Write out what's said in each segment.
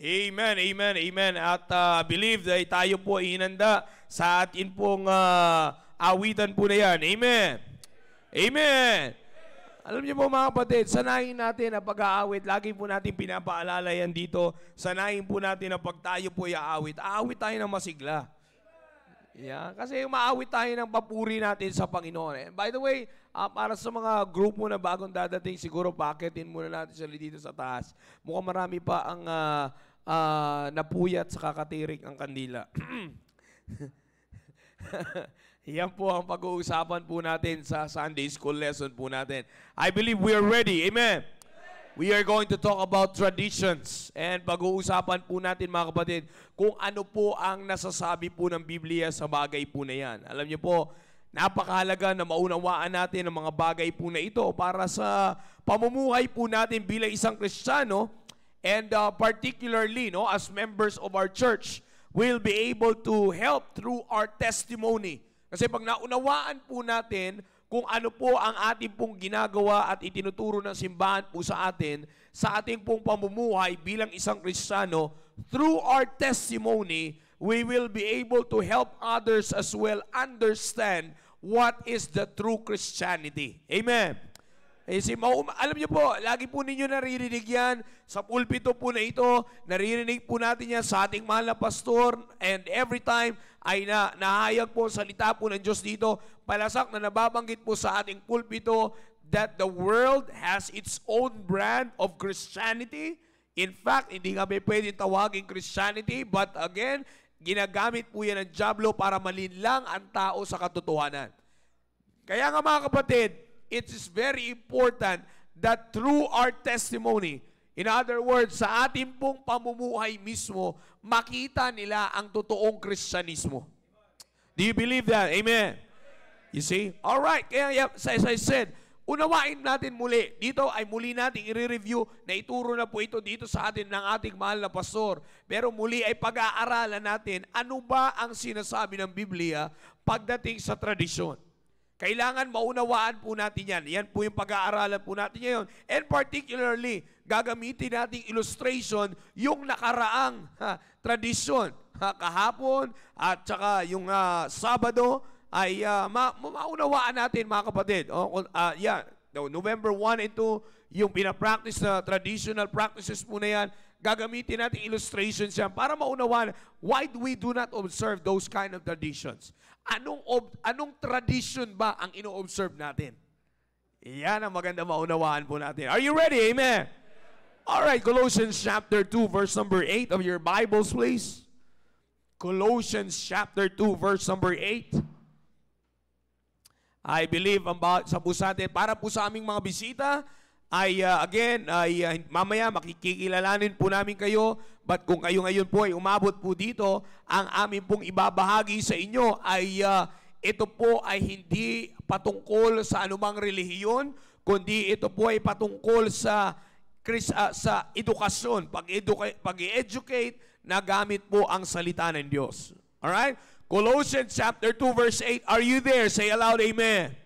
Amen, amen, amen. At uh, believe that tayo po inanda hinanda sa atin pong uh, awitan po na yan. Amen. Amen. Alam niyo po mga kapatid, sanayin natin na pag-aawit. Lagi po natin pinapaalala yan dito. Sanayin po natin na pag tayo po ay aawit, aawit tayo ng masigla. Yeah, kasi umaawit tayo ng papuri natin sa Panginoon. And eh. by the way, uh, para sa mga group mo na bagong dadating, siguro paketin muna natin sila dito sa taas. Mukhang marami pa ang uh, uh, napuyat sa kakatirik ang kandila. Yan po ang pag-uusapan po natin sa Sunday School lesson po natin. I believe we are ready. Amen. We are going to talk about traditions. And pag-uusapan po natin mga kapatid, kung ano po ang nasasabi po ng Biblia sa bagay po na yan. Alam niyo po, napakahalaga na maunawaan natin ang mga bagay po na ito para sa pamumuhay po natin bilang isang Kristiyano and uh, particularly no, as members of our church, will be able to help through our testimony. Kasi pag naunawaan po natin kung ano po ang ating pong ginagawa at itinuturo ng simbahan po sa atin sa ating pong pamumuhay bilang isang Kristiyano, through our testimony, we will be able to help others as well understand what is the true Christianity. Amen. Eh, si Mahum, alam niyo po, lagi po ninyo naririnig yan. Sa pulpito po na ito, naririnig po natin yan sa ating mahal na pastor. And every time ay na, nahayag po salita po ng Diyos dito, palasak na nababanggit po sa ating pulpito that the world has its own brand of Christianity. In fact, hindi nga may pwedeng tawagin Christianity, but again, ginagamit po yan ng Diablo para malinlang ang tao sa katotohanan. Kaya nga mga kapatid, it is very important that through our testimony, in other words, sa ating pong pamumuhay mismo, makita nila ang totoong Kristyanismo. Do you believe that? Amen? You see? All Alright, kaya as I said, unawain natin muli. Dito ay muli natin i-review na ituro na po ito dito sa atin ng ating mahal na pastor. Pero muli ay pag-aaralan natin ano ba ang sinasabi ng Biblia pagdating sa tradisyon. Kailangan maunawaan po natin yan. Yan po yung pag-aaralan po natin ngayon. And particularly, gagamitin nating illustration yung nakaraang ha, tradisyon. Ha, kahapon at saka yung uh, Sabado ay uh, ma- maunawaan natin mga kapatid. Oh, uh, ah, yeah. No, November 1 and 2, yung pinapractice na uh, traditional practices po na yan, gagamitin natin illustrations yan para maunawaan why do we do not observe those kind of traditions. Anong, ob- anong tradition ba ang ino-observe natin? Yan ang maganda maunawaan po natin. Are you ready? Amen? All right, Colossians chapter 2 verse number 8 of your Bibles, please. Colossians chapter 2 verse number 8. I believe about sa po sa atin, para po sa aming mga bisita, ay uh, again, ay uh, mamaya makikilalanin po namin kayo. But kung kayo ngayon po ay umabot po dito, ang amin pong ibabahagi sa inyo ay uh, ito po ay hindi patungkol sa anumang relihiyon, kundi ito po ay patungkol sa Chris, uh, sa edukasyon, pag-educate na gamit po ang salita ng Diyos. All right? Colossians chapter 2 verse 8. Are you there? Say aloud, Amen.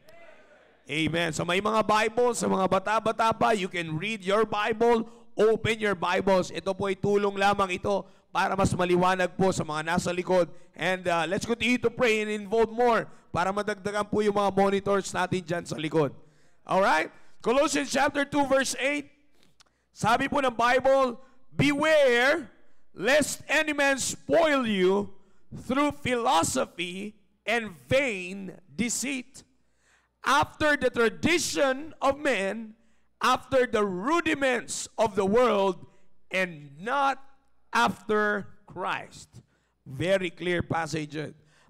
Amen. So may mga Bible, sa mga bata-bata pa, you can read your Bible, open your Bibles. Ito po ay tulong lamang ito para mas maliwanag po sa mga nasa likod. And uh, let's continue to pray and involve more para madagdagan po yung mga monitors natin dyan sa likod. Alright? Colossians chapter 2 verse 8, sabi po ng Bible, Beware lest any man spoil you through philosophy and vain deceit after the tradition of men, after the rudiments of the world, and not after Christ. Very clear passage.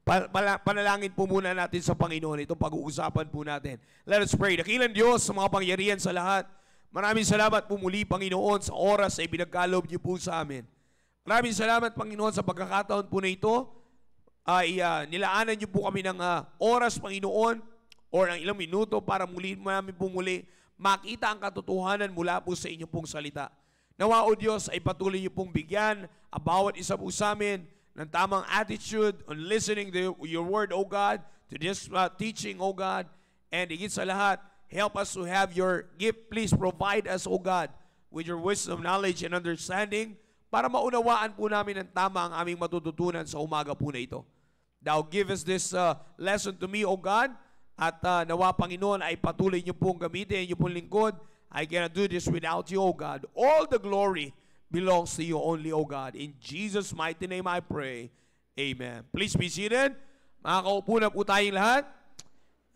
Panalangin po muna natin sa Panginoon. Itong pag-uusapan po natin. Let us pray. Dakilan Diyos sa mga pangyarihan sa lahat. Maraming salamat po muli, Panginoon, sa oras ay ibinagkalob niyo po sa amin. Maraming salamat, Panginoon, sa pagkakataon po na ito. Ay, uh, nilaanan niyo po kami ng uh, oras, Panginoon, or ng ilang minuto para muli namin pumuli, makita ang katotohanan mula po sa inyong pong salita. Nawa o Diyos ay patuloy niyo pong bigyan ang bawat isa po sa amin ng tamang attitude on listening to your word, O God, to this uh, teaching, O God, and higit sa lahat, help us to have your gift. Please provide us, O God, with your wisdom, knowledge, and understanding para maunawaan po namin ang tama ang aming matututunan sa umaga po na ito. Thou give us this uh, lesson to me, O God, at uh, nawa Panginoon ay patuloy niyo pong gamitin, niyo pong lingkod. I cannot do this without you, O God. All the glory belongs to you only, O God. In Jesus' mighty name I pray. Amen. Please be seated. Makakaupo na po tayong lahat.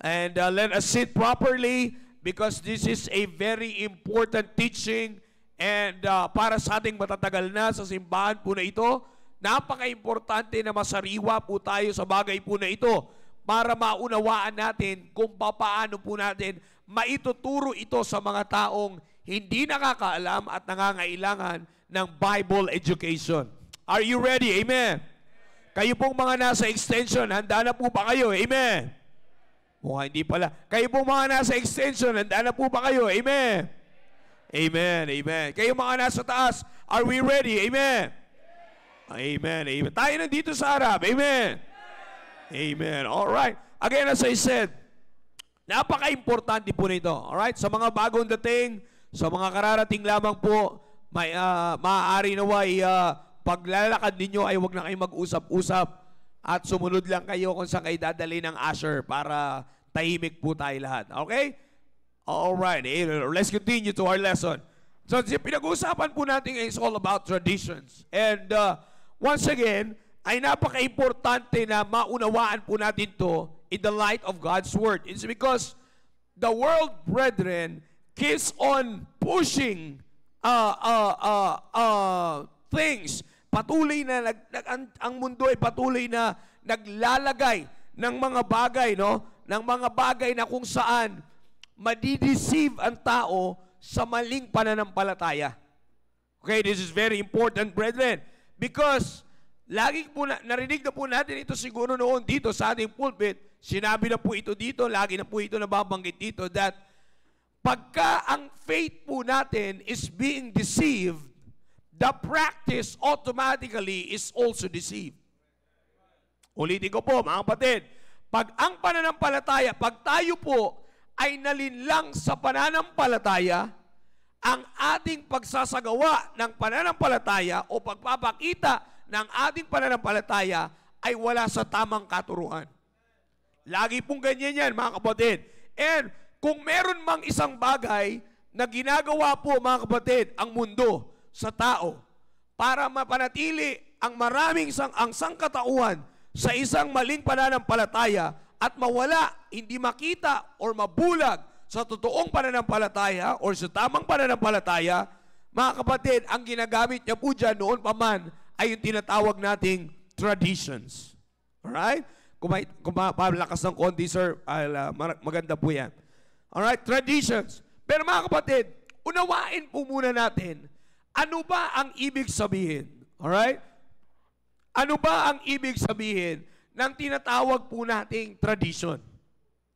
And uh, let us sit properly because this is a very important teaching and uh, para sa ating matatagal na sa simbahan po na ito, napaka-importante na masariwa po tayo sa bagay po na ito para maunawaan natin kung paano po natin maituturo ito sa mga taong hindi nakakaalam at nangangailangan ng Bible education. Are you ready? Amen. Kayo pong mga nasa extension, handa na po ba kayo? Amen. Mukha hindi pala. Kayo pong mga nasa extension, handa na po ba kayo? Amen. Amen. Amen. Kayo mga nasa taas, are we ready? Amen. Amen. Amen. Tayo nandito sa harap. Amen. Amen. All right. Again, as I said, napaka-importante po nito. All right? Sa mga bagong dating, sa mga kararating lamang po, may, uh, maaari nawa uh, ah, paglalakad ninyo ay wag na kayo mag-usap-usap at sumunod lang kayo kung saan kayo dadali ng usher para tahimik po tayo lahat. Okay? All right. Let's continue to our lesson. So, pinag-uusapan po natin is all about traditions. And uh, once again, ay napaka-importante na maunawaan po natin to in the light of God's Word. It's because the world, brethren, keeps on pushing uh, uh, uh, uh, things. Patuloy na, nag, nag, ang, ang mundo ay patuloy na naglalagay ng mga bagay, no? Ng mga bagay na kung saan madideceive ang tao sa maling pananampalataya. Okay, this is very important, brethren. Because Lagi po na, narinig na po natin ito siguro noon dito sa ating pulpit. Sinabi na po ito dito, lagi na po ito nababanggit dito that pagka ang faith po natin is being deceived, the practice automatically is also deceived. Ulitin ko po mga kapatid, pag ang pananampalataya, pag tayo po ay nalinlang sa pananampalataya, ang ating pagsasagawa ng pananampalataya o pagpapakita na ang ating pananampalataya ay wala sa tamang katuruan. Lagi pong ganyan yan, mga kapatid. And kung meron mang isang bagay na ginagawa po, mga kapatid, ang mundo sa tao para mapanatili ang maraming sang ang sangkatauhan sa isang maling pananampalataya at mawala, hindi makita or mabulag sa totoong pananampalataya or sa tamang pananampalataya, mga kapatid, ang ginagamit niya po dyan noon pa man ay yung tinatawag nating traditions. Alright? Kung, may, kung mapalakas ng konti, sir, I'll, uh, maganda po yan. Alright? Traditions. Pero mga kapatid, unawain po muna natin, ano ba ang ibig sabihin? Alright? Ano ba ang ibig sabihin ng tinatawag po nating tradition?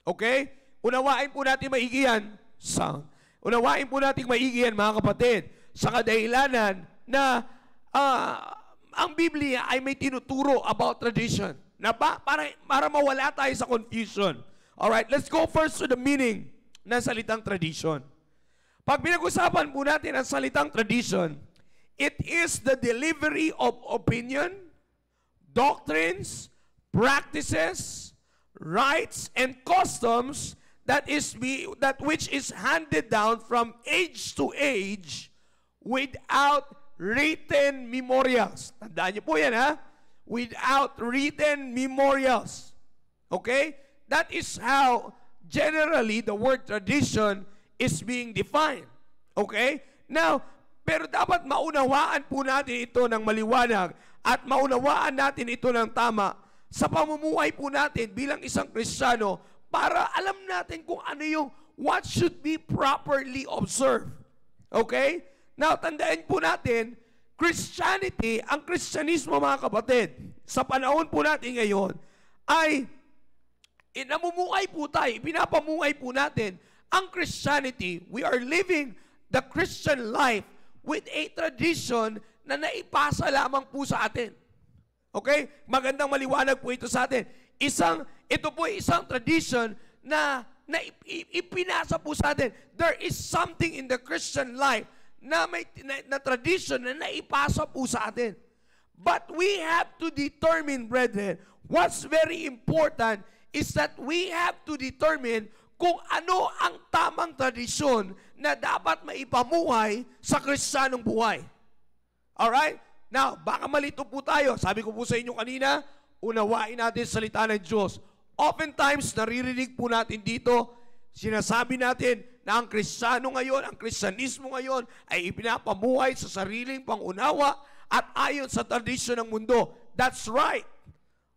Okay? Unawain po natin maigi yan sa Unawain po natin maigi yan, mga kapatid, sa kadahilanan na uh, ang Biblia ay may tinuturo about tradition. Na ba? Para, para mawala tayo sa confusion. All right, let's go first to the meaning ng salitang tradition. Pag pinag-usapan po natin ang salitang tradition, it is the delivery of opinion, doctrines, practices, rites, and customs that is be, that which is handed down from age to age without written memorials. Tandaan niyo po yan ha? Without written memorials. Okay? That is how generally the word tradition is being defined. Okay? Now, pero dapat maunawaan po natin ito ng maliwanag at maunawaan natin ito ng tama sa pamumuhay po natin bilang isang Kristiyano para alam natin kung ano yung what should be properly observed. Okay? Now, tandaan po natin, Christianity, ang Kristyanismo mga kapatid, sa panahon po natin ngayon, ay inamumungay eh, po tayo, pinapamungay po natin ang Christianity. We are living the Christian life with a tradition na naipasa lamang po sa atin. Okay? Magandang maliwanag po ito sa atin. Isang, ito po isang tradition na, na ipinasa po sa atin. There is something in the Christian life na, may, na, na tradition na naipasa po sa atin. But we have to determine, brethren, what's very important is that we have to determine kung ano ang tamang tradisyon na dapat maipamuhay sa kristyanong buhay. Alright? Now, baka malito po tayo. Sabi ko po sa inyo kanina, unawain natin salita ng Diyos. Oftentimes, naririnig po natin dito, sinasabi natin, na ang Kristiyano ngayon, ang Kristyanismo ngayon ay ipinapamuhay sa sariling pangunawa at ayon sa tradisyon ng mundo. That's right.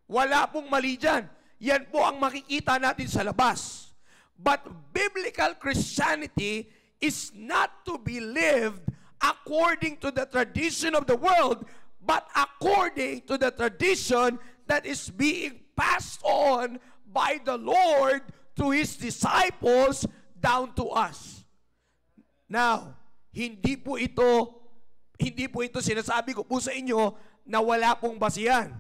Wala pong mali dyan. Yan po ang makikita natin sa labas. But biblical Christianity is not to be lived according to the tradition of the world, but according to the tradition that is being passed on by the Lord to His disciples down to us. Now, hindi po ito hindi po ito sinasabi ko po sa inyo na wala pong basihan.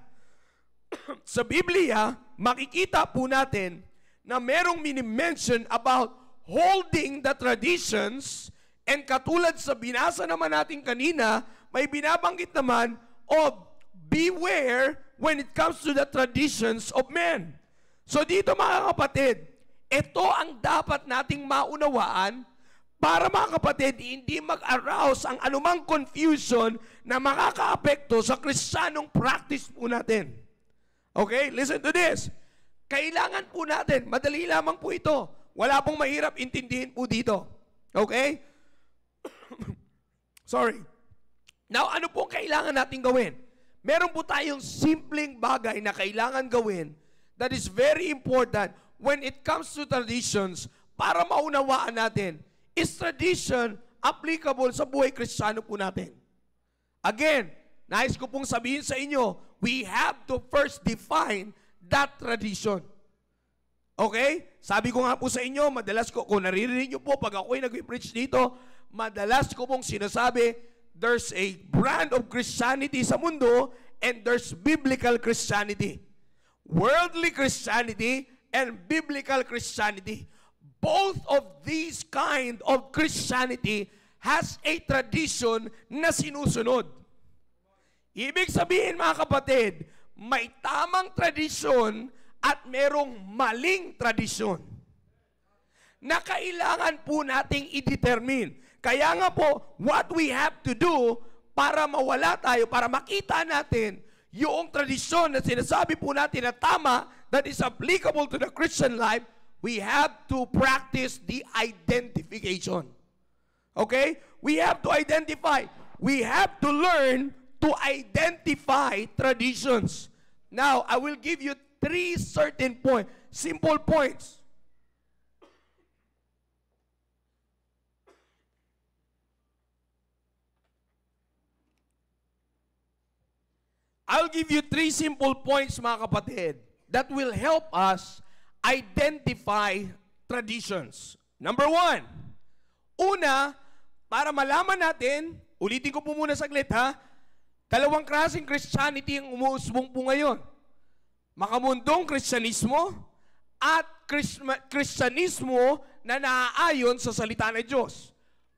sa Biblia, makikita po natin na merong mini-mention about holding the traditions and katulad sa binasa naman natin kanina, may binabanggit naman of beware when it comes to the traditions of men. So dito mga kapatid, ito ang dapat nating maunawaan para mga kapatid, hindi mag-arouse ang anumang confusion na makakaapekto sa kristyanong practice po natin. Okay? Listen to this. Kailangan po natin, madali lamang po ito. Wala pong mahirap intindihin po dito. Okay? Sorry. Now, ano po kailangan natin gawin? Meron po tayong simpleng bagay na kailangan gawin that is very important when it comes to traditions, para maunawaan natin, is tradition applicable sa buhay kristyano po natin? Again, nais ko pong sabihin sa inyo, we have to first define that tradition. Okay? Sabi ko nga po sa inyo, madalas ko, kung naririnig nyo po, pag ako'y nag-preach dito, madalas ko pong sinasabi, there's a brand of Christianity sa mundo and there's biblical Christianity. Worldly Christianity and biblical Christianity. Both of these kind of Christianity has a tradition na sinusunod. Ibig sabihin mga kapatid, may tamang tradisyon at merong maling tradisyon na kailangan po nating i-determine. Kaya nga po, what we have to do para mawala tayo, para makita natin yung tradisyon na sinasabi po natin na tama that is applicable to the Christian life, we have to practice the identification. Okay? We have to identify. We have to learn to identify traditions. Now, I will give you three certain points, simple points. I'll give you three simple points, mga kapatid. that will help us identify traditions. Number one, una, para malaman natin, ulitin ko po muna saglit ha, dalawang klaseng Christianity ang umuusbong po ngayon. Makamundong Kristyanismo at Kristyanismo na naaayon sa salita ng Diyos.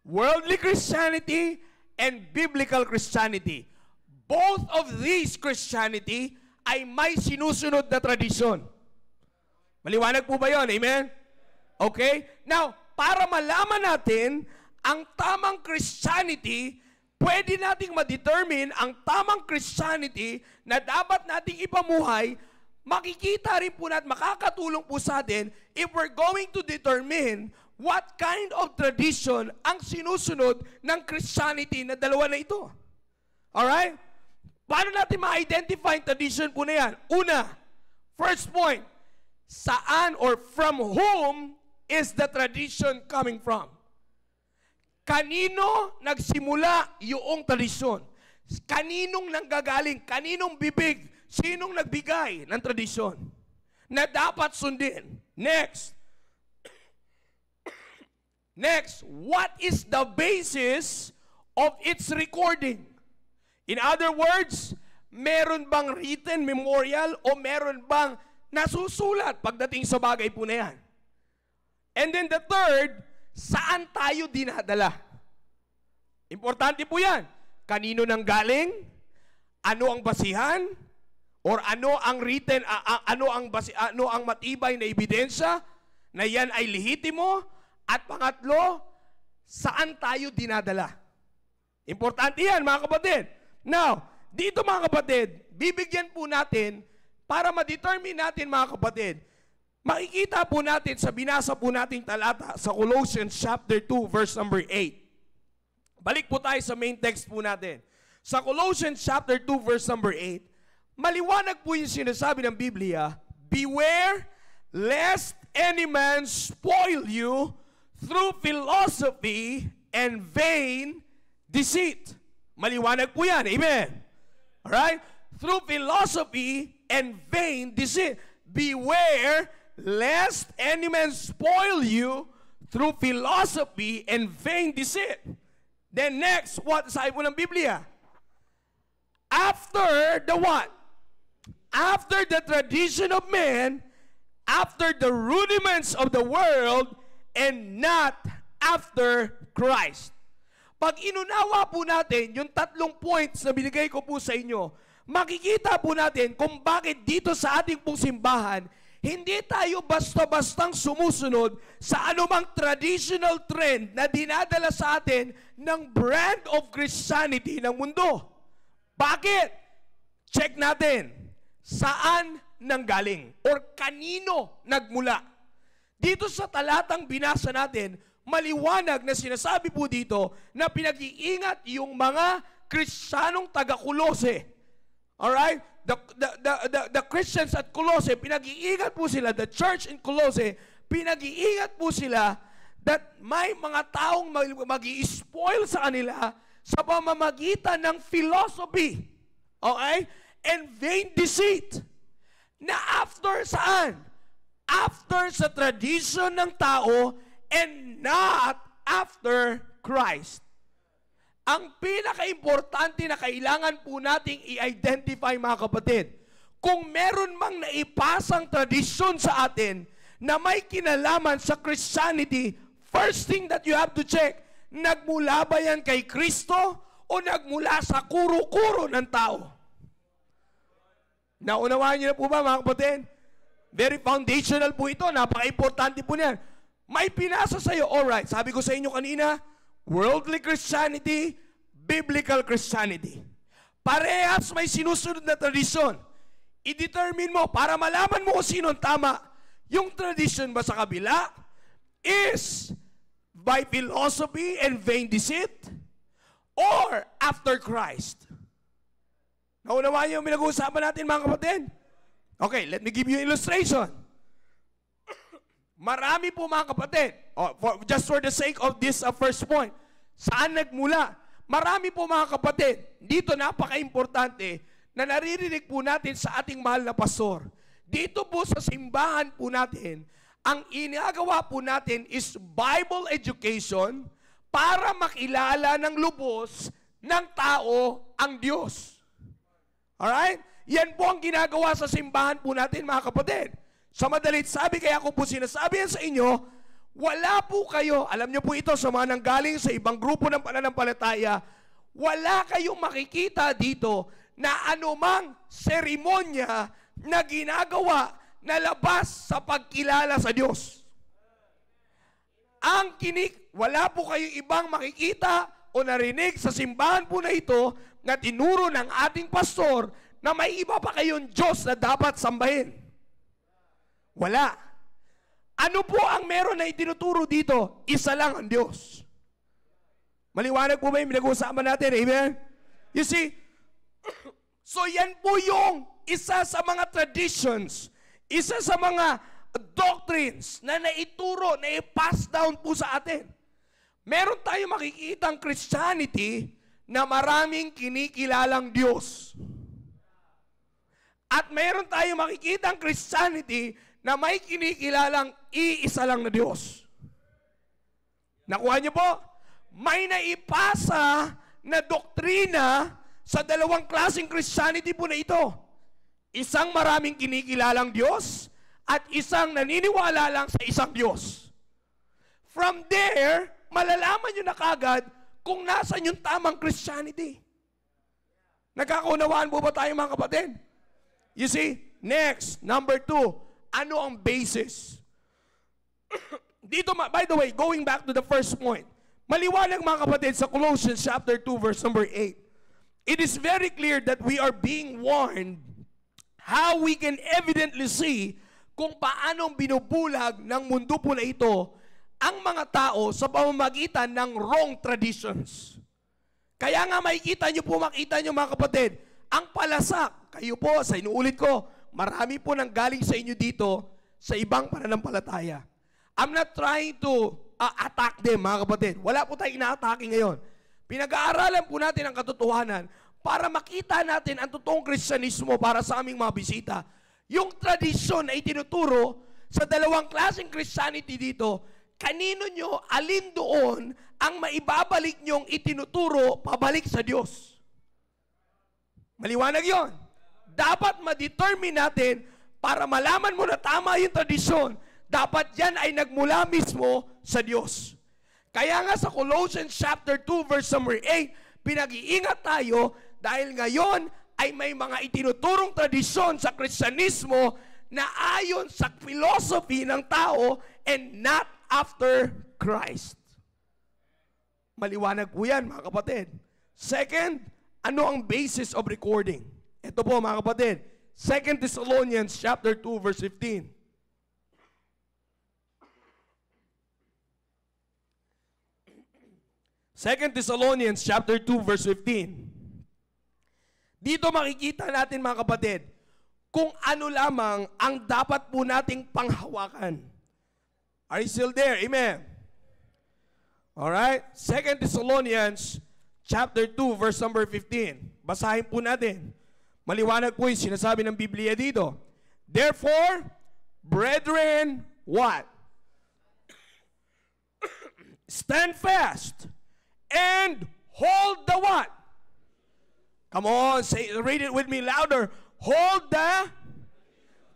Worldly Christianity and Biblical Christianity. Both of these Christianity ay may sinusunod na tradisyon. Maliwanag po ba yon? Amen? Okay? Now, para malaman natin ang tamang Christianity, pwede nating ma-determine ang tamang Christianity na dapat nating ipamuhay, makikita rin po natin, makakatulong po sa atin if we're going to determine what kind of tradition ang sinusunod ng Christianity na dalawa na ito. Alright? Paano natin ma-identify ang tradition po na yan? Una, first point, saan or from whom is the tradition coming from? Kanino nagsimula yung tradisyon? Kaninong nanggagaling? Kaninong bibig? Sinong nagbigay ng tradisyon? Na dapat sundin. Next. Next, what is the basis of its recording? In other words, meron bang written memorial o meron bang nasusulat pagdating sa bagay po na yan? And then the third, saan tayo dinadala? Importante po yan. Kanino nang galing? Ano ang basihan? Or ano ang written, uh, uh, ano, ang basi, ano ang matibay na ebidensya na yan ay lehitimo? At pangatlo, saan tayo dinadala? Importante yan mga kapatid. Now, dito mga kapatid, bibigyan po natin para ma-determine natin mga kapatid, makikita po natin sa binasa po nating talata sa Colossians chapter 2 verse number 8. Balik po tayo sa main text po natin. Sa Colossians chapter 2 verse number 8, maliwanag po yung sinasabi ng Biblia, Beware lest any man spoil you through philosophy and vain deceit Maliwanag po yan. Amen. Alright? Through philosophy and vain deceit. Beware lest any man spoil you through philosophy and vain deceit. Then next, what sabi po ng Biblia? After the what? After the tradition of man, after the rudiments of the world, and not after Christ. Pag inunawa po natin yung tatlong points na binigay ko po sa inyo, makikita po natin kung bakit dito sa ating pong simbahan, hindi tayo basta-bastang sumusunod sa anumang traditional trend na dinadala sa atin ng brand of Christianity ng mundo. Bakit? Check natin. Saan nanggaling? Or kanino nagmula? Dito sa talatang binasa natin, maliwanag na sinasabi po dito na pinag-iingat yung mga Kristiyanong taga-Kulose. Alright? The, the, the, the, the Christians at Colossae, pinag-iingat po sila, the church in Colossae, pinag-iingat po sila that may mga taong mag spoil sa kanila sa pamamagitan ng philosophy. Okay? And vain deceit. Na after saan? After sa tradisyon ng tao and not after Christ. Ang pinaka-importante na kailangan po nating i-identify mga kapatid, kung meron mang naipasang tradisyon sa atin na may kinalaman sa Christianity, first thing that you have to check, nagmula ba yan kay Kristo o nagmula sa kuro-kuro ng tao? Naunawaan niyo na po ba mga kapatid? Very foundational po ito. Napaka-importante po niyan. May pinasa All right, sabi ko sa inyo kanina, worldly Christianity, biblical Christianity. Parehas may sinusunod na tradisyon. I-determine mo para malaman mo kung sino ang tama. Yung tradition ba sa kabila is by philosophy and vain deceit or after Christ. Naunawaan niyo yung pinag-uusapan natin mga kapatid? Okay, let me give you an illustration. Marami po mga kapatid. Oh, for, just for the sake of this uh, first point, saan nagmula? Marami po mga kapatid. Dito napaka-importante na naririnig po natin sa ating mahal na pastor. Dito po sa simbahan po natin, ang inagawa po natin is Bible education para makilala ng lubos ng tao ang Diyos. Alright? Yan po ang ginagawa sa simbahan po natin mga kapatid. Sa madalit sabi, kaya ako po sinasabi yan sa inyo, wala po kayo, alam niyo po ito sa mga nanggaling sa ibang grupo ng pananampalataya, wala kayong makikita dito na anumang seremonya na ginagawa na labas sa pagkilala sa Diyos. Ang kinik, wala po kayong ibang makikita o narinig sa simbahan po na ito na tinuro ng ating pastor na may iba pa kayong Diyos na dapat sambahin. Wala. Ano po ang meron na itinuturo dito? Isa lang ang Diyos. Maliwanag po ba yung pinag-uusapan natin? Amen? You see, so yan po yung isa sa mga traditions, isa sa mga doctrines na naituro, na i-pass down po sa atin. Meron tayo makikita ang Christianity na maraming kinikilalang Diyos. At meron tayo makikita ang Christianity na may kinikilalang iisa lang na Diyos. Nakuha niyo po? May naipasa na doktrina sa dalawang klaseng Christianity po na ito. Isang maraming kinikilalang Diyos at isang naniniwala lang sa isang Diyos. From there, malalaman nyo na kagad kung nasan yung tamang Christianity. Nagkakaunawaan po ba tayo mga kapatid? You see, next, number two, ano ang basis? Dito, by the way, going back to the first point, maliwanag mga kapatid sa Colossians chapter 2 verse number 8. It is very clear that we are being warned how we can evidently see kung paanong binubulag ng mundo po na ito ang mga tao sa pamamagitan ng wrong traditions. Kaya nga makikita nyo po, makita nyo mga kapatid, ang palasak, kayo po, sa inuulit ko, marami po nang galing sa inyo dito sa ibang pananampalataya. I'm not trying to uh, attack them, mga kapatid. Wala po tayong ina-attack ngayon. Pinag-aaralan po natin ang katotohanan para makita natin ang totoong Kristyanismo para sa aming mga bisita. Yung tradisyon ay tinuturo sa dalawang klaseng Christianity dito, kanino nyo, alin doon ang maibabalik nyong itinuturo pabalik sa Diyos? Maliwanag yon dapat ma-determine natin para malaman mo na tama yung tradisyon, dapat yan ay nagmula mismo sa Diyos. Kaya nga sa Colossians chapter 2 verse number 8, pinag-iingat tayo dahil ngayon ay may mga itinuturong tradisyon sa Kristyanismo na ayon sa philosophy ng tao and not after Christ. Maliwanag po yan, mga kapatid. Second, ano ang basis of recording? Ito po mga kapatid, 2 Thessalonians chapter 2 verse 15. 2 Thessalonians chapter 2 verse 15. Dito makikita natin mga kapatid, kung ano lamang ang dapat po nating panghawakan. Are you still there? Amen. All right? 2 Thessalonians chapter 2 verse number 15. Basahin po natin. Maliwanag po yung sinasabi ng Biblia dito. Therefore, brethren, what? Stand fast and hold the what? Come on, say, read it with me louder. Hold the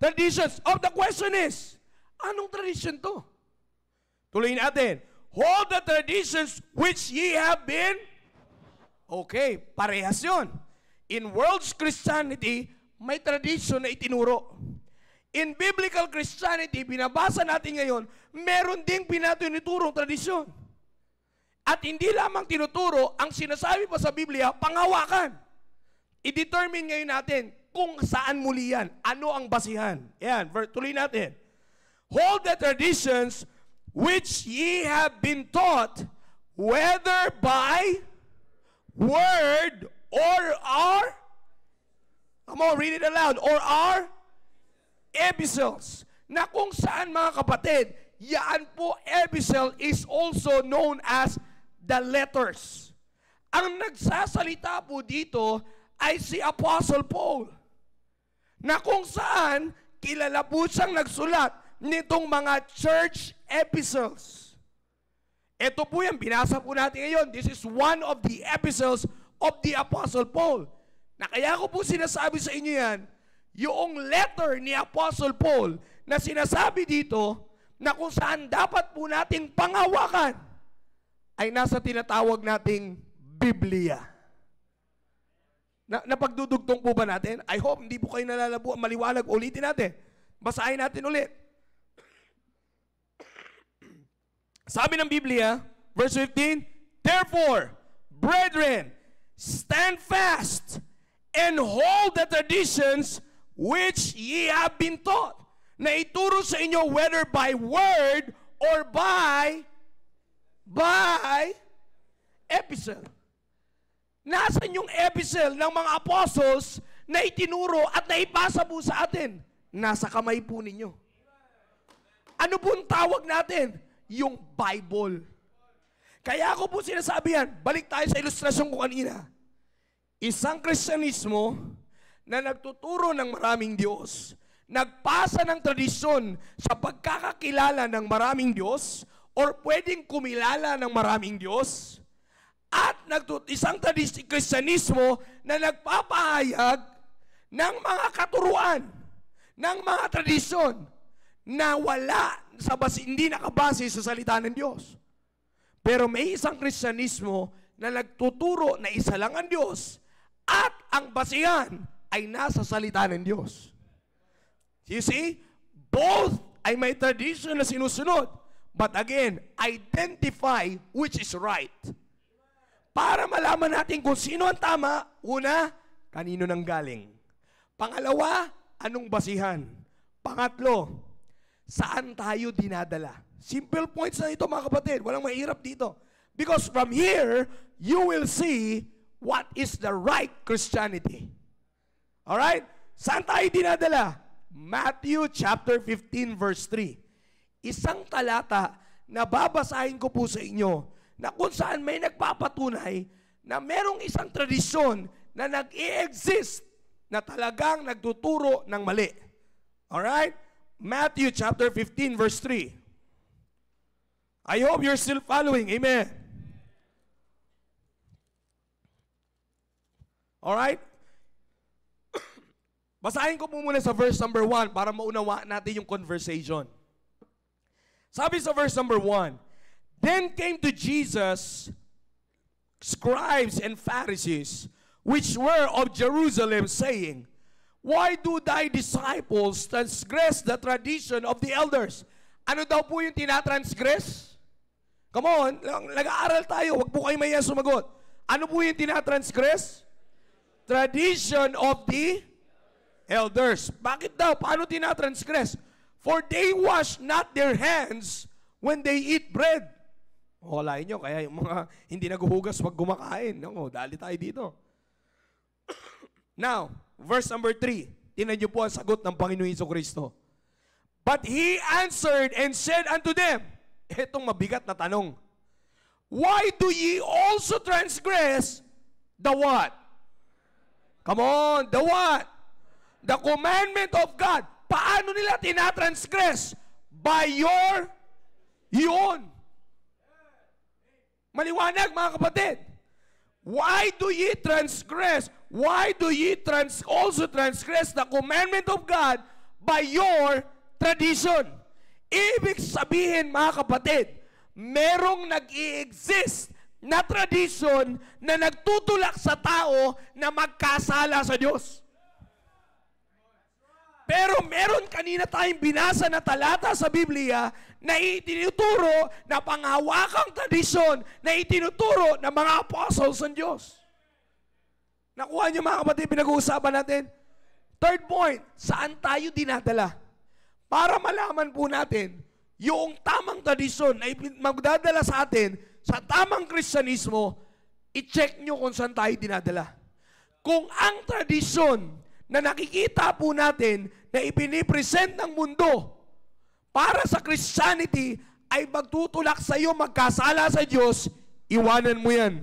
traditions. Of oh, the question is, anong tradition to? Tuloy natin. Hold the traditions which ye have been. Okay, parehas yun. In world's Christianity, may tradition na itinuro. In biblical Christianity, binabasa natin ngayon, meron ding pinatiniturong tradisyon. At hindi lamang tinuturo, ang sinasabi pa sa Biblia, panghawakan. I-determine ngayon natin kung saan muli yan, ano ang basihan. Yan, tuloy natin. Hold the traditions which ye have been taught, whether by word or our, come on, read it aloud, or our epistles, na kung saan mga kapatid, yaan po epistle is also known as the letters. Ang nagsasalita po dito ay si Apostle Paul na kung saan kilala po siyang nagsulat nitong mga church epistles. Ito po yan, binasa po natin ngayon. This is one of the epistles of the Apostle Paul. Na kaya ko po sinasabi sa inyo yan, yung letter ni Apostle Paul na sinasabi dito na kung saan dapat po nating pangawakan ay nasa tinatawag nating Biblia. Na, napagdudugtong po ba natin? I hope hindi po kayo nalalabo. Maliwanag, ulitin natin. Basahin natin ulit. Sabi ng Biblia, verse 15, Therefore, brethren, Stand fast and hold the traditions which ye have been taught. Na ituro sa inyo whether by word or by by epistle. Nasaan yung epistle ng mga apostles na itinuro at naipasa po sa atin? Nasa kamay po ninyo. Ano po ang tawag natin? Yung Bible. Kaya ako po sinasabi yan, balik tayo sa ilustrasyon ko kanina. Isang Kristyanismo na nagtuturo ng maraming Diyos, nagpasa ng tradisyon sa pagkakakilala ng maraming Diyos or pwedeng kumilala ng maraming Diyos at nagtut isang tradisyon Kristyanismo na nagpapahayag ng mga katuruan, ng mga tradisyon na wala sa base, hindi nakabase sa salita ng Diyos. Pero may isang Kristyanismo na nagtuturo na isa lang ang Diyos at ang basihan ay nasa salita ng Diyos. You see, both ay may tradition na sinusunod. But again, identify which is right. Para malaman natin kung sino ang tama, una, kanino nang galing. Pangalawa, anong basihan. Pangatlo, saan tayo dinadala. Simple points na ito mga kapatid. Walang mahirap dito. Because from here, you will see What is the right Christianity? Alright? Saan tayo dinadala? Matthew chapter 15 verse 3. Isang talata na babasahin ko po sa inyo na kung saan may nagpapatunay na merong isang tradisyon na nag-i-exist na talagang nagtuturo ng mali. Alright? Matthew chapter 15 verse 3. I hope you're still following. Amen. Alright? Basahin ko po muna sa verse number 1 para maunawa natin yung conversation. Sabi sa verse number 1, Then came to Jesus scribes and Pharisees, which were of Jerusalem, saying, Why do thy disciples transgress the tradition of the elders? Ano daw po yung tinatransgress? Come on, nag-aaral tayo. Huwag po kayo maya sumagot. Ano po yung tinatransgress? Tradition of the elders. Bakit daw? Paano tinatransgress? For they wash not their hands when they eat bread. Hulayin nyo, kaya yung mga hindi naguhugas wag gumakain. No, dali tayo dito. Now, verse number 3. Tinan nyo po ang sagot ng Panginoon Iso Kristo. But he answered and said unto them, Etong mabigat na tanong, Why do ye also transgress the what? Come on, the what? The commandment of God. Paano nila tinatransgress? By your yun. Maliwanag mga kapatid. Why do ye transgress? Why do ye trans also transgress the commandment of God by your tradition? Ibig sabihin mga kapatid, merong nag-i-exist na tradisyon na nagtutulak sa tao na magkasala sa Diyos. Pero meron kanina tayong binasa na talata sa Biblia na itinuturo na panghawakang tradisyon na itinuturo ng mga apostles ng Diyos. Nakuha niyo mga kapatid, pinag-uusapan natin. Third point, saan tayo dinadala? Para malaman po natin yung tamang tradisyon na magdadala sa atin sa tamang Kristyanismo, i-check nyo kung saan tayo dinadala. Kung ang tradisyon na nakikita po natin na ipinipresent ng mundo para sa Christianity ay magtutulak sa iyo magkasala sa Diyos, iwanan mo yan.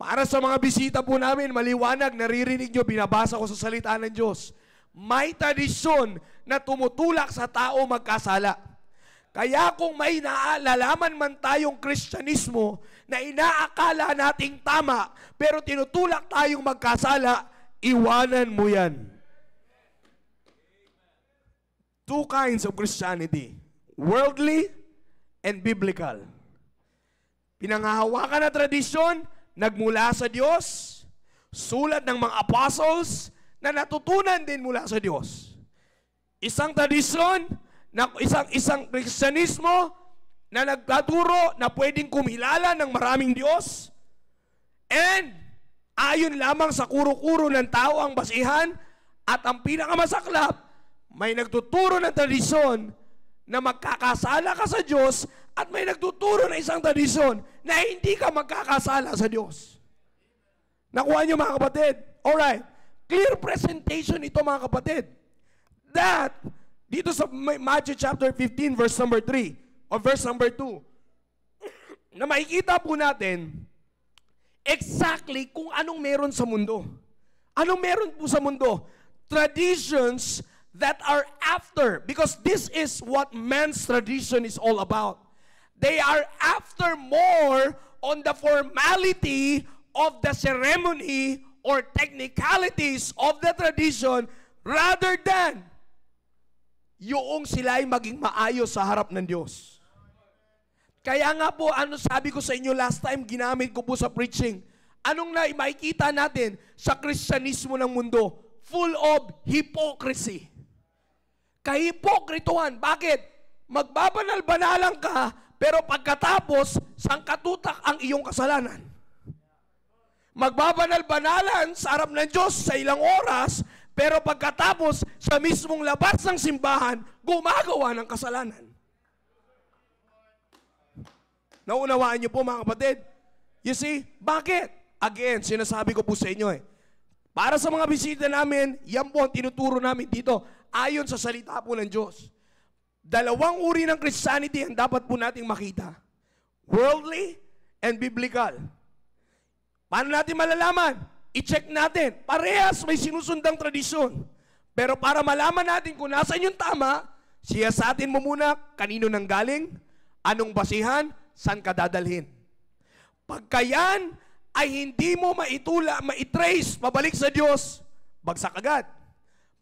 Para sa mga bisita po namin, maliwanag, naririnig nyo, binabasa ko sa salita ng Diyos. May tradisyon na tumutulak sa tao magkasala. Kaya kung may naalalaman man tayong Kristyanismo na inaakala nating tama pero tinutulak tayong magkasala, iwanan mo yan. Two kinds of Christianity. Worldly and biblical. Pinangahawakan na tradisyon, nagmula sa Diyos, sulat ng mga apostles na natutunan din mula sa Diyos. Isang tradisyon, na isang isang Kristyanismo na nagtuturo na pwedeng kumilala ng maraming Diyos and ayon lamang sa kuro-kuro ng tao ang basihan at ang pinakamasaklap may nagtuturo ng tradisyon na magkakasala ka sa Diyos at may nagtuturo na isang tradisyon na hindi ka magkakasala sa Diyos. Nakuha niyo mga kapatid? Alright. Clear presentation ito mga kapatid. That dito sa Matthew chapter 15 verse number 3 or verse number 2 na makikita po natin exactly kung anong meron sa mundo. Anong meron po sa mundo? Traditions that are after because this is what man's tradition is all about. They are after more on the formality of the ceremony or technicalities of the tradition rather than yung sila ay maging maayos sa harap ng Diyos. Kaya nga po, ano sabi ko sa inyo last time, ginamit ko po sa preaching, anong na makikita natin sa Kristyanismo ng mundo? Full of hypocrisy. Kahipokrituhan. Bakit? Magbabanal-banalan ka, pero pagkatapos, sangkatutak ang iyong kasalanan. Magbabanal-banalan sa harap ng Diyos sa ilang oras, pero pagkatapos, sa mismong labas ng simbahan, gumagawa ng kasalanan. Naunawaan niyo po mga kapatid? You see, bakit? Again, sinasabi ko po sa inyo eh. Para sa mga bisita namin, yan po ang tinuturo namin dito ayon sa salita po ng Diyos. Dalawang uri ng Christianity ang dapat po nating makita. Worldly and biblical. Paano natin malalaman? i-check natin. Parehas may sinusundang tradisyon. Pero para malaman natin kung nasan yung tama, siya sa atin mo muna kanino nang galing, anong basihan, saan ka dadalhin. Pagka ay hindi mo maitula, maitrace, mabalik sa Diyos, bagsak agad.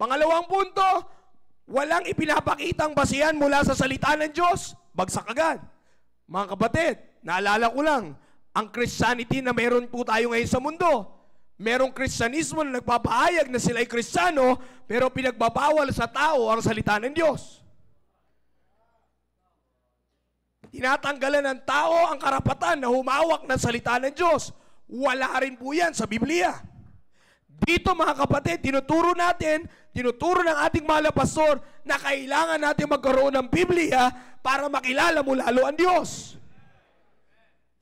Pangalawang punto, walang ipinapakitang basihan mula sa salita ng Diyos, bagsak agad. Mga kapatid, naalala ko lang, ang Christianity na meron po tayo ngayon sa mundo, Merong Kristyanismo na nagpapahayag na sila ay Kristiyano, pero pinagbabawal sa tao ang salita ng Diyos. Tinatanggalan ng tao ang karapatan na humawak ng salita ng Diyos. Wala rin po yan sa Biblia. Dito mga kapatid, tinuturo natin, tinuturo ng ating mahal pastor na kailangan natin magkaroon ng Biblia para makilala mo lalo ang Diyos.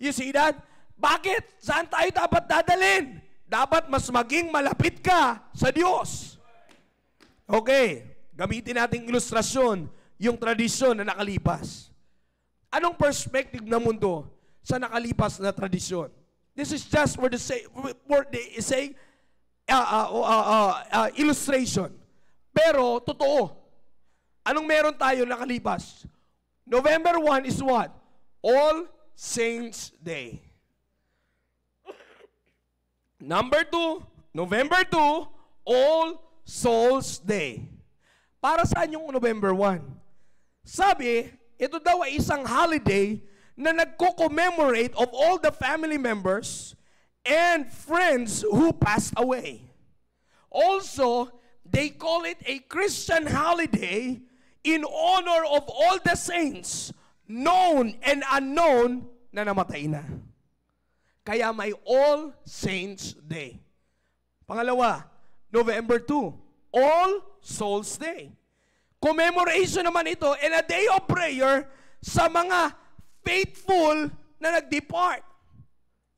You see that? Bakit? Saan tayo dapat dadalin? dapat mas maging malapit ka sa Diyos. Okay, gamitin nating ilustrasyon yung tradisyon na nakalipas. Anong perspective ng mundo sa nakalipas na tradisyon? This is just for the say for the say uh, uh, uh, uh, uh, uh, illustration. Pero, totoo. Anong meron tayo nakalipas? November 1 is what? All Saints Day. Number two, November 2, All Souls Day. Para saan yung November 1? Sabi, ito daw ay isang holiday na nagko-commemorate of all the family members and friends who passed away. Also, they call it a Christian holiday in honor of all the saints, known and unknown, na namatay na. Kaya may All Saints Day. Pangalawa, November 2, All Souls Day. Commemoration naman ito in a day of prayer sa mga faithful na nag-depart.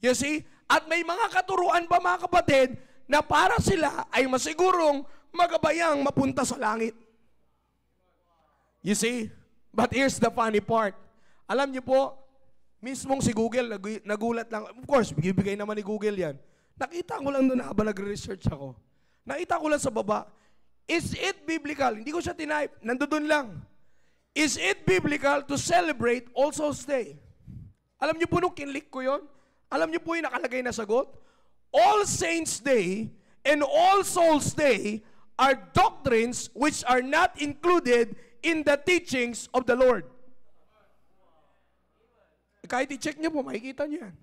You see? At may mga katuruan pa mga kapatid na para sila ay masigurong magabayang mapunta sa langit. You see? But here's the funny part. Alam niyo po, Mismong si Google, nagulat lang. Of course, bigay naman ni Google yan. Nakita ko lang doon habang nagre-research ako. Nakita ko lang sa baba, is it biblical? Hindi ko siya tinype, nandoon lang. Is it biblical to celebrate All Souls Day? Alam niyo po nung kinlik ko yon? Alam niyo po yung nakalagay na sagot? All Saints Day and All Souls Day are doctrines which are not included in the teachings of the Lord. Kahit i-check niyo po, makikita niyo yan.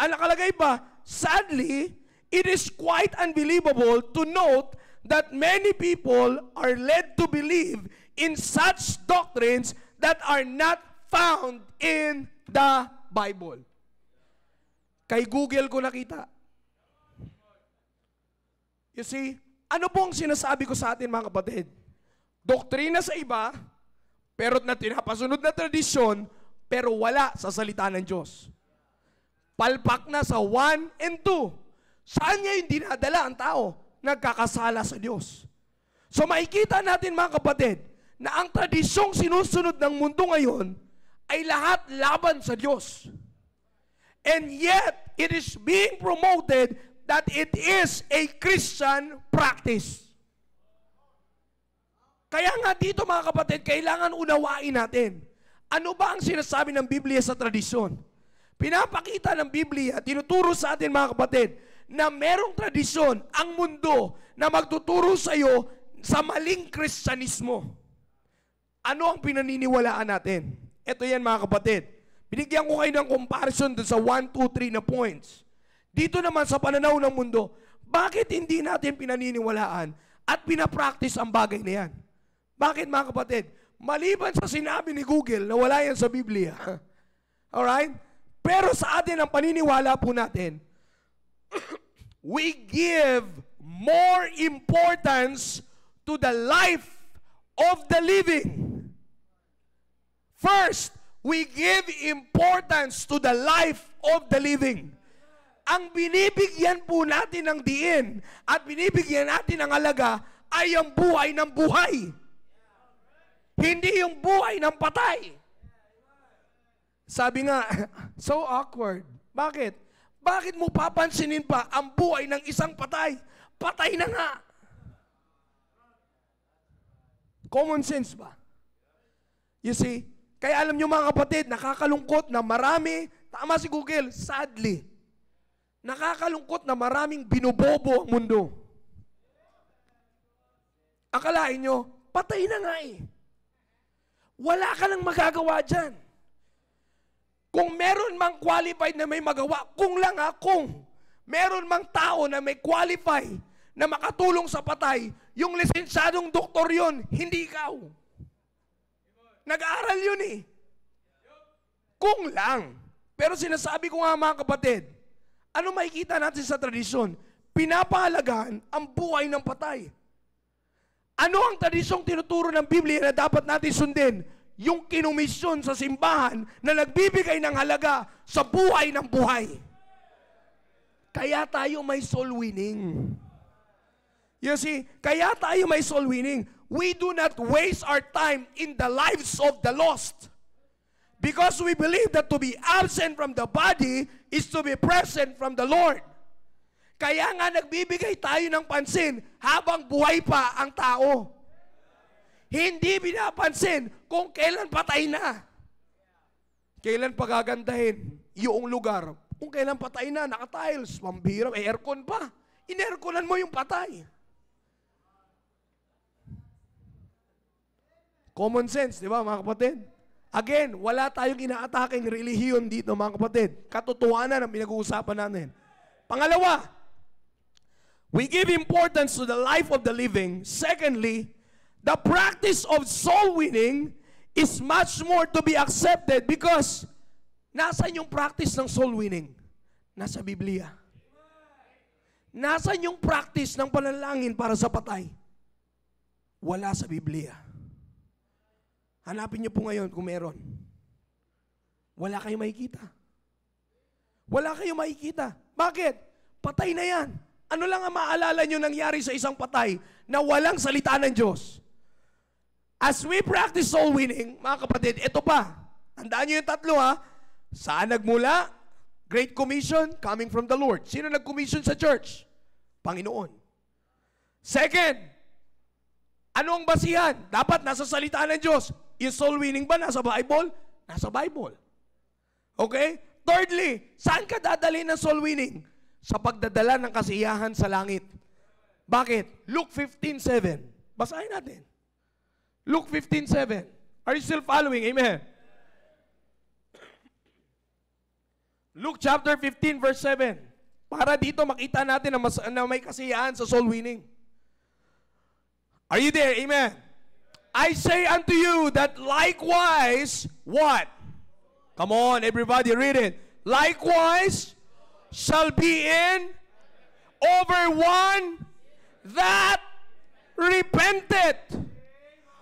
Ang nakalagay pa, sadly, it is quite unbelievable to note that many people are led to believe in such doctrines that are not found in the Bible. Kay Google ko nakita. You see, ano pong sinasabi ko sa atin mga kapatid? Doktrina sa iba, pero na tinapasunod na tradisyon, pero wala sa salita ng Diyos. Palpak na sa 1 and 2. Saan niya yung dinadala ang tao? Nagkakasala sa Diyos. So makikita natin mga kapatid, na ang tradisyong sinusunod ng mundo ngayon ay lahat laban sa Diyos. And yet, it is being promoted that it is a Christian practice. Kaya nga dito mga kapatid, kailangan unawain natin ano ba ang sinasabi ng Biblia sa tradisyon? Pinapakita ng Biblia, tinuturo sa atin mga kapatid, na merong tradisyon ang mundo na magtuturo sa iyo sa maling kristyanismo. Ano ang pinaniniwalaan natin? Ito yan mga kapatid. Binigyan ko kayo ng comparison sa 1, 2, 3 na points. Dito naman sa pananaw ng mundo, bakit hindi natin pinaniniwalaan at pinapractice ang bagay na yan? Bakit mga kapatid? Maliban sa sinabi ni Google na wala yan sa Biblia. All right? Pero sa atin ang paniniwala po natin, we give more importance to the life of the living. First, we give importance to the life of the living. Ang binibigyan po natin ng diin at binibigyan natin ng alaga ay ang buhay ng buhay. Hindi yung buhay ng patay. Sabi nga, so awkward. Bakit? Bakit mo papansinin pa ang buhay ng isang patay? Patay na nga. Common sense ba? You see? Kaya alam nyo mga kapatid, nakakalungkot na marami, tama si Google, sadly, nakakalungkot na maraming binubobo ang mundo. Akalain nyo, patay na nga eh. Wala ka lang magagawa dyan. Kung meron mang qualified na may magawa, kung lang ha, kung meron mang tao na may qualify na makatulong sa patay, yung lisensyadong doktor yon, hindi ikaw. Nag-aaral yun eh. Kung lang. Pero sinasabi ko nga mga kapatid, ano makikita natin sa tradisyon? Pinapahalagahan ang buhay ng patay. Ano ang tradisyong tinuturo ng Biblia na dapat natin sundin? Yung kinumisyon sa simbahan na nagbibigay ng halaga sa buhay ng buhay. Kaya tayo may soul winning. You see, kaya tayo may soul winning. We do not waste our time in the lives of the lost. Because we believe that to be absent from the body is to be present from the Lord. Kaya nga nagbibigay tayo ng pansin habang buhay pa ang tao. Hindi binapansin kung kailan patay na. Kailan pagagandahin yung lugar. Kung kailan patay na, naka-tiles, pambirang, aircon pa. Inerkonan mo yung patay. Common sense, di ba mga kapatid? Again, wala tayong inaataking relihiyon dito mga kapatid. Katotohanan ang pinag-uusapan natin. Pangalawa, We give importance to the life of the living. Secondly, the practice of soul winning is much more to be accepted because nasan yung practice ng soul winning? Nasa Biblia. Nasaan yung practice ng panalangin para sa patay? Wala sa Biblia. Hanapin niyo po ngayon kung meron. Wala kayong makikita. Wala kayong makikita. Bakit? Patay na yan. Ano lang ang maalala nyo nangyari sa isang patay na walang salita ng Diyos? As we practice soul winning, mga kapatid, ito pa. Tandaan nyo yung tatlo ha. Saan nagmula? Great Commission coming from the Lord. Sino nag-commission sa church? Panginoon. Second, ano ang basihan? Dapat nasa salita ng Diyos. Yung soul winning ba nasa Bible? Nasa Bible. Okay? Thirdly, saan ka dadali ng soul winning? sa pagdadala ng kasiyahan sa langit. Bakit? Luke 15.7. Basahin natin. Luke 15.7. Are you still following? Amen. Luke chapter 15 verse 7. Para dito makita natin na, mas, na may kasiyahan sa soul winning. Are you there? Amen. I say unto you that likewise, what? Come on, everybody, read it. Likewise, shall be in over one that repented.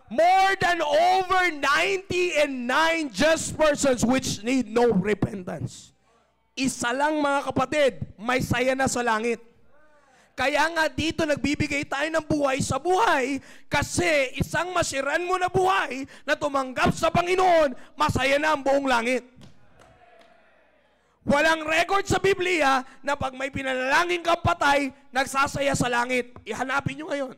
More than over 99 just persons which need no repentance. Isa lang mga kapatid, may saya na sa langit. Kaya nga dito nagbibigay tayo ng buhay sa buhay kasi isang masiran mo na buhay na tumanggap sa Panginoon, masaya na ang buong langit. Walang record sa Biblia na pag may pinanalangin kang patay, nagsasaya sa langit. Ihanapin nyo ngayon.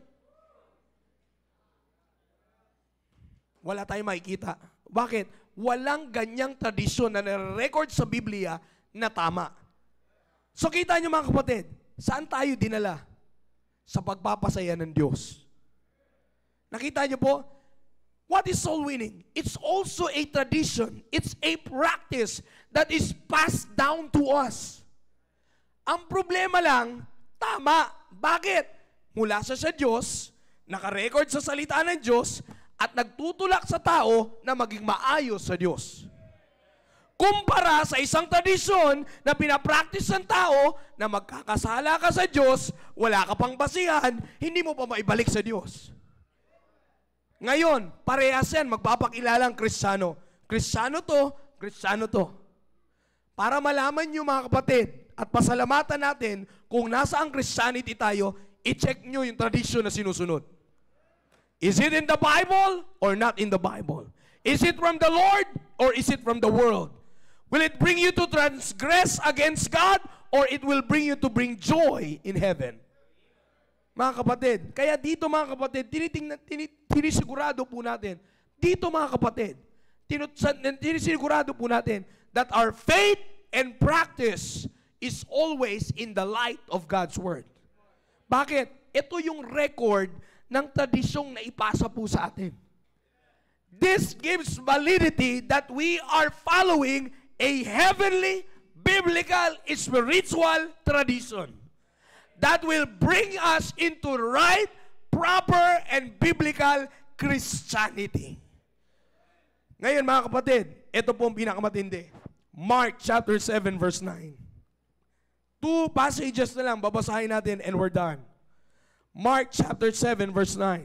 Wala tayong makikita. Bakit? Walang ganyang tradisyon na nare-record sa Biblia na tama. So kita nyo mga kapatid, saan tayo dinala? Sa pagpapasaya ng Diyos. Nakita nyo po, what is soul winning? It's also a tradition. It's a practice that is passed down to us. Ang problema lang, tama. Bakit? Mula sa siya Diyos, nakarecord sa salita ng Diyos, at nagtutulak sa tao na maging maayos sa Diyos. Kumpara sa isang tradisyon na pinapractice ng tao na magkakasala ka sa Diyos, wala ka pang basihan, hindi mo pa maibalik sa Diyos. Ngayon, parehas yan, magpapakilalang kristyano. Kristyano to, kristyano to para malaman nyo mga kapatid at pasalamatan natin kung nasa ang Christianity tayo, i-check nyo yung tradisyon na sinusunod. Is it in the Bible or not in the Bible? Is it from the Lord or is it from the world? Will it bring you to transgress against God or it will bring you to bring joy in heaven? Mga kapatid, kaya dito mga kapatid, tinitingnan, tinisigurado po natin, dito mga kapatid, tinutsan, tinisigurado po natin that our faith and practice is always in the light of God's Word. Bakit? Ito yung record ng tradisyong naipasa po sa atin. This gives validity that we are following a heavenly, biblical, spiritual tradition that will bring us into right, proper, and biblical Christianity. Ngayon mga kapatid, ito po ang pinakamatindi Mark chapter 7 verse 9. Two passages na lang babasahin natin and we're done. Mark chapter 7 verse 9.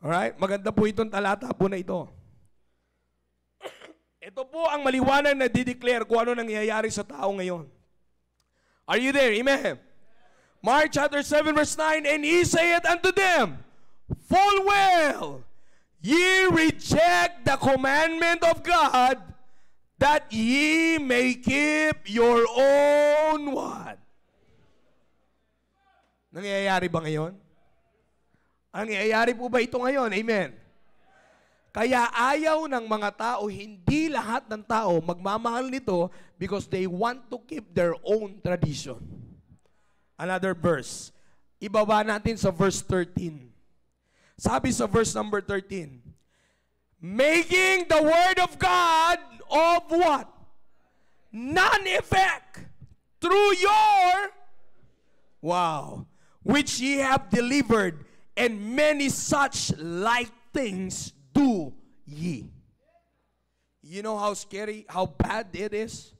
Alright? Maganda po itong talata po na ito. Ito po ang maliwanag na dideclare kung ano nangyayari sa tao ngayon. Are you there? Amen? Mark chapter 7 verse 9, And he saith unto them, Full well, ye reject the commandment of God, that ye may keep your own what? Nangyayari ba ngayon? Nangyayari po ba ito ngayon? Amen. Kaya ayaw ng mga tao, hindi lahat ng tao magmamahal nito because they want to keep their own tradition. Another verse. Ibaba natin sa verse 13. Sabi sa verse number 13, Making the Word of God of what? None effect through your wow which ye have delivered and many such like things do ye you know how scary how bad it is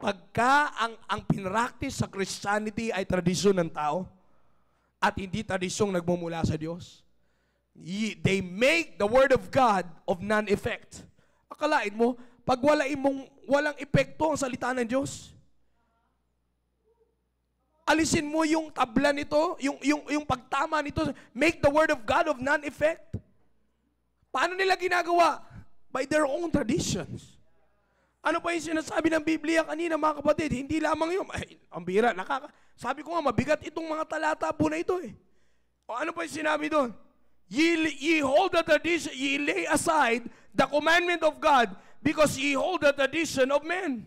pagka ang ang pinraktis sa Christianity ay tradisyon ng tao at hindi tradisyong nagmumula sa Diyos Ye, they make the Word of God of none effect Akalain mo, pag wala imong, walang epekto ang salita ng Diyos, alisin mo yung tabla nito, yung, yung, yung pagtama nito, make the Word of God of none effect Paano nila ginagawa? By their own traditions. Ano pa yung sinasabi ng Biblia kanina mga kapatid? Hindi lamang yun. Ay, ang bira, nakaka... Sabi ko nga, mabigat itong mga talata po na ito eh. O ano pa yung sinabi doon? Ye, ye hold the tradition, ye lay aside the commandment of God because ye hold the tradition of men.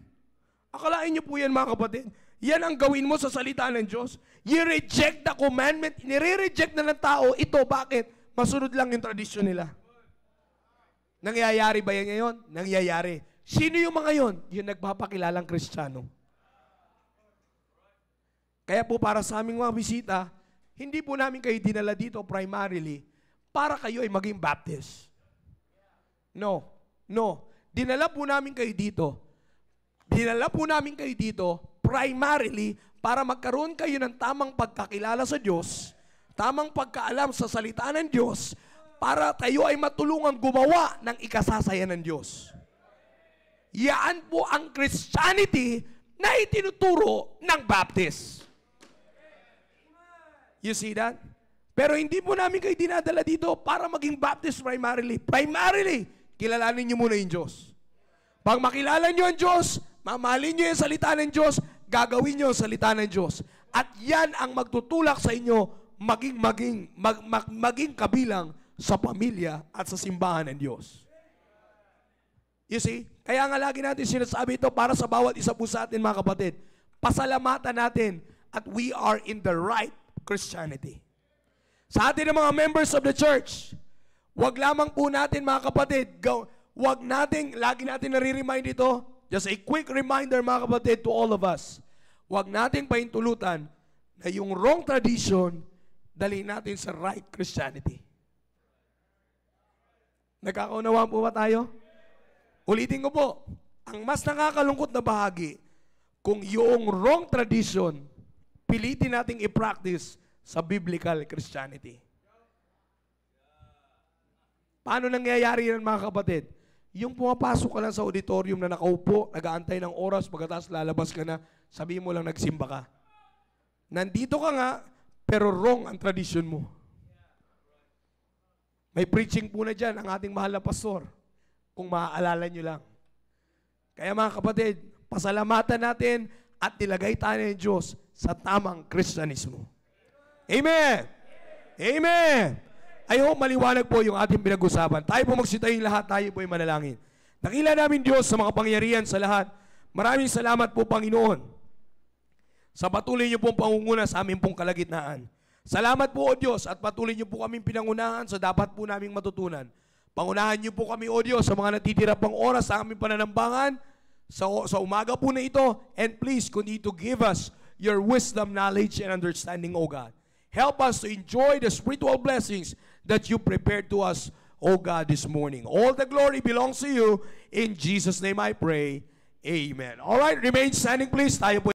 Akalain niyo po yan mga kapatid. Yan ang gawin mo sa salita ng Diyos. Ye reject the commandment. Nire-reject na ng tao. Ito, bakit? Masunod lang yung tradisyon nila. Nangyayari ba yan ngayon? Nangyayari. Sino yung mga yon? Yung nagpapakilalang kristyano. Kaya po para sa aming mga bisita, hindi po namin kayo dinala dito primarily para kayo ay maging Baptist. No. No. Dinala po namin kayo dito. Dinala po namin kayo dito primarily para magkaroon kayo ng tamang pagkakilala sa Diyos, tamang pagkaalam sa salita ng Diyos, para tayo ay matulungan gumawa ng ikasasaya ng Diyos. Yaan po ang Christianity na itinuturo ng Baptist. You see that? Pero hindi po namin kayo dinadala dito para maging baptist primarily. Primarily, kilalanin niyo muna yung Diyos. Pag makilala niyo ang Diyos, mamahalin niyo yung salita ng Diyos, gagawin niyo ang salita ng Diyos. At yan ang magtutulak sa inyo maging maging mag, mag, maging kabilang sa pamilya at sa simbahan ng Diyos. You see? Kaya nga lagi natin sinasabi ito para sa bawat isa po sa atin mga kapatid. Pasalamatan natin at we are in the right Christianity. Sa atin ng mga members of the church, wag lamang po natin mga kapatid, wag nating, lagi natin nare-remind ito, just a quick reminder mga kapatid to all of us, wag nating paintulutan na yung wrong tradition, dalhin natin sa right Christianity. Nagkakaunawaan po ba tayo? Ulitin ko po, ang mas nakakalungkot na bahagi, kung yung wrong tradition, pilitin nating i-practice sa biblical Christianity. Paano nangyayari yan mga kapatid? Yung pumapasok ka lang sa auditorium na nakaupo, nagaantay ng oras, pagkatapos lalabas ka na, sabi mo lang nagsimba ka. Nandito ka nga, pero wrong ang tradisyon mo. May preaching po na dyan ang ating mahal na pastor, kung maaalala nyo lang. Kaya mga kapatid, pasalamatan natin at nilagay tayo ng Diyos sa tamang Kristyanismo. Amen. Amen. I hope oh, maliwanag po yung ating pinag-usapan. Tayo po magsitayin lahat, tayo po ay manalangin. Nakila namin Diyos sa mga makapangyarihan sa lahat. Maraming salamat po, Panginoon, sa patuloy niyo pong pangunguna sa aming pong kalagitnaan. Salamat po, O Diyos, at patuloy niyo po kaming pinangunahan sa dapat po naming matutunan. Pangunahan niyo po kami, O Diyos, sa mga natitira pang oras sa aming pananambangan sa, sa umaga po na ito. And please, continue to give us your wisdom, knowledge, and understanding, O God. Help us to enjoy the spiritual blessings that you prepared to us, O God, this morning. All the glory belongs to you. In Jesus' name I pray. Amen. All right, remain standing please. Tayo po